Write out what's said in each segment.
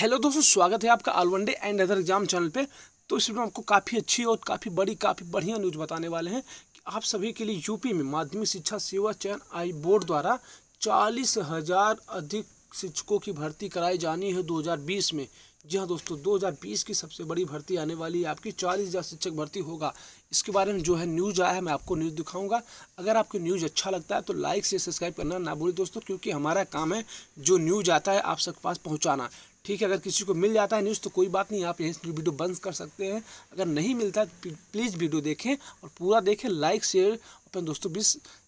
hello दोस्तों स्वागत है आपका day and other exam channel पे तो इस वीडियो में आपको काफ़ी अच्छी और काफ़ी बड़ी काफ़ी बढ़िया न्यूज़ बताने वाले हैं कि आप सभी के लिए यूपी में माध्यमिक शिक्षा सेवा चयन आई बोर्ड द्वारा चालीस हज़ार अधिक शिक्षकों की भर्ती कराई जानी है 2020 में जी हाँ दोस्तों 2020 की सबसे बड़ी भर्ती आने वाली है आपकी चालीस हज़ार शिक्षक भर्ती होगा इसके बारे में जो है न्यूज़ आया है मैं आपको न्यूज़ दिखाऊंगा अगर आपको न्यूज़ अच्छा लगता है तो लाइक से सब्सक्राइब करना ना भूलें दोस्तों क्योंकि हमारा काम है जो न्यूज़ आता है आप सबके पास पहुँचाना ठीक है अगर किसी को मिल जाता है न्यूज़ तो कोई बात नहीं आप यहीं से वीडियो बंद कर सकते हैं अगर नहीं मिलता है तो प्लीज़ वीडियो देखें और पूरा देखें लाइक शेयर अपने दोस्तों भी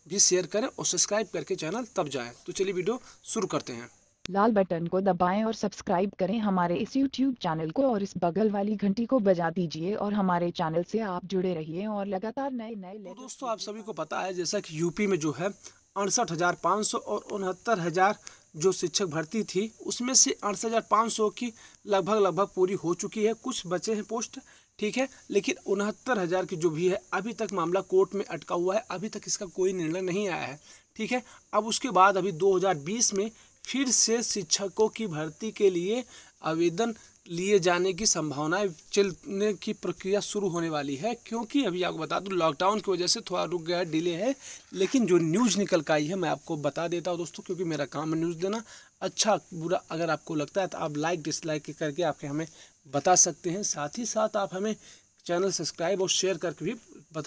भी शेयर करें और सब्सक्राइब करके चैनल तब जाएँ तो चलिए वीडियो शुरू करते हैं लाल बटन को दबाएं और सब्सक्राइब करें हमारे इस यूट्यूब चैनल को और इस बगल वाली घंटी को बजा दीजिए और हमारे चैनल से आप जुड़े रहिए और लगातार नए नए तो दोस्तों आप सभी को पता है जैसा कि यूपी में जो है अड़सठ हज़ार पाँच सौ और उनहत्तर हज़ार जो शिक्षक भर्ती थी उसमें से अड़सठ हज़ार पाँच सौ की लगभग लगभग पूरी हो चुकी है कुछ बचे हैं पोस्ट ठीक है लेकिन उनहत्तर हज़ार की जो भी है अभी तक मामला कोर्ट में अटका हुआ है अभी तक इसका कोई निर्णय नहीं आया है ठीक है अब उसके बाद अभी 2020 में फिर से शिक्षकों की भर्ती के लिए आवेदन लिए जाने की संभावनाएं चलने की प्रक्रिया शुरू होने वाली है क्योंकि अभी आपको बता दूं लॉकडाउन की वजह से थोड़ा रुक गया डिले है लेकिन जो न्यूज़ निकल कर आई है मैं आपको बता देता हूँ दोस्तों क्योंकि मेरा काम है न्यूज़ देना अच्छा बुरा अगर आपको लगता है तो आप लाइक डिसलाइक करके आपके हमें बता सकते हैं साथ ही साथ आप हमें चैनल सब्सक्राइब और शेयर करके भी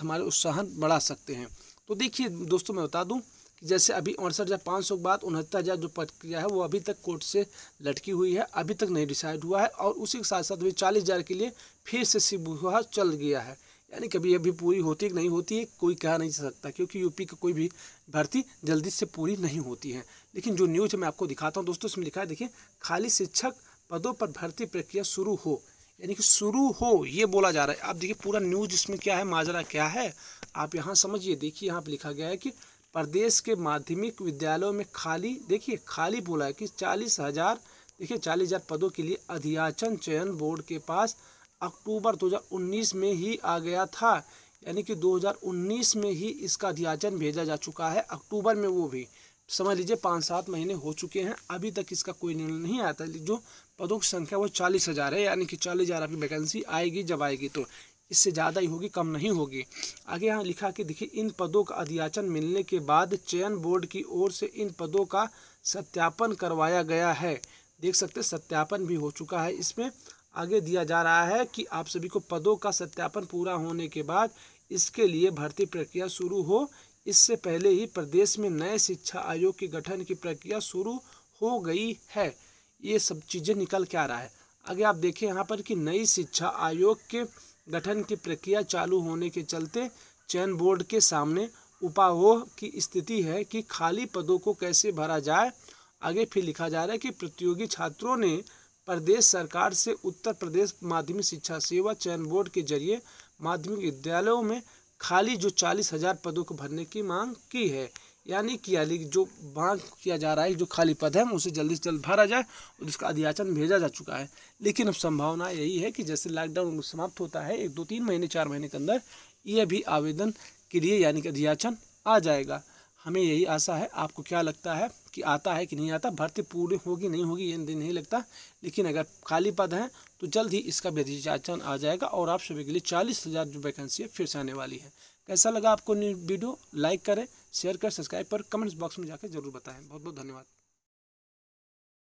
हमारे उत्साहन बढ़ा सकते हैं तो देखिए दोस्तों मैं बता दूँ कि जैसे अभी अड़सठ हज़ार पाँच सौ के बाद उनहत्तर हज़ार जो प्रक्रिया है वो अभी तक कोर्ट से लटकी हुई है अभी तक नहीं डिसाइड हुआ है और उसी के साथ साथ अभी चालीस हज़ार के लिए फिर से सिबुहा चल गया है यानी कभी अभी पूरी होती है कि नहीं होती है कोई कह नहीं सकता क्योंकि यूपी की कोई भी भर्ती जल्दी से पूरी नहीं होती है लेकिन जो न्यूज़ मैं आपको दिखाता हूँ दोस्तों इसमें लिखा है देखिए खाली शिक्षक पदों पर भर्ती प्रक्रिया शुरू हो यानी कि शुरू हो ये बोला जा रहा है आप देखिए पूरा न्यूज इसमें क्या है माजरा क्या है आप यहाँ समझिए देखिए यहाँ पर लिखा गया है कि प्रदेश के माध्यमिक विद्यालयों में खाली देखिए खाली बोला है कि चालीस हज़ार देखिए चालीस हज़ार पदों के लिए अध्याचन चयन बोर्ड के पास अक्टूबर 2019 में ही आ गया था यानी कि 2019 में ही इसका अधियाचन भेजा जा चुका है अक्टूबर में वो भी समझ लीजिए पाँच सात महीने हो चुके हैं अभी तक इसका कोई निर्णय नहीं आया था जो पदों की संख्या वो चालीस हज़ार है यानी कि चालीस हज़ार आपकी वैकेंसी आएगी जब आएगी तो इससे ज़्यादा ही होगी कम नहीं होगी आगे यहाँ लिखा कि देखिए इन पदों का अधियाचन मिलने के बाद चयन बोर्ड की ओर से इन पदों का सत्यापन करवाया गया है देख सकते सत्यापन भी हो चुका है इसमें आगे दिया जा रहा है कि आप सभी को पदों का सत्यापन पूरा होने के बाद इसके लिए भर्ती प्रक्रिया शुरू हो इससे पहले ही प्रदेश में नए शिक्षा आयोग के गठन की प्रक्रिया शुरू हो गई है ये सब चीज़ें निकल के आ रहा है आगे आप देखें यहाँ पर कि नई शिक्षा आयोग के गठन की प्रक्रिया चालू होने के चलते चयन बोर्ड के सामने उपावोह की स्थिति है कि खाली पदों को कैसे भरा जाए आगे फिर लिखा जा रहा है कि प्रतियोगी छात्रों ने प्रदेश सरकार से उत्तर प्रदेश माध्यमिक शिक्षा सेवा चयन बोर्ड के जरिए माध्यमिक विद्यालयों में खाली जो चालीस हजार पदों को भरने की मांग की है यानी किया जो मांग किया जा रहा है जो खाली पद है उसे जल्दी से जल्द भरा जाए और उसका अध्याचन भेजा जा चुका है लेकिन अब संभावना यही है कि जैसे लॉकडाउन समाप्त होता है एक दो तीन महीने चार महीने के अंदर ये भी आवेदन के लिए यानी कि अध्याचन आ जाएगा हमें यही आशा है आपको क्या लगता है कि आता है कि नहीं आता भर्ती पूरी होगी नहीं होगी ये नहीं लगता लेकिन अगर खाली पद हैं तो जल्द ही इसका व्यधिचाचन आ जाएगा और आप सभी के लिए चालीस हज़ार जो वैकेंसी है फिर से आने वाली है कैसा लगा आपको वीडियो लाइक करें शेयर करें सब्सक्राइब पर कमेंट्स बॉक्स में जाकर जरूर बताएं बहुत बहुत धन्यवाद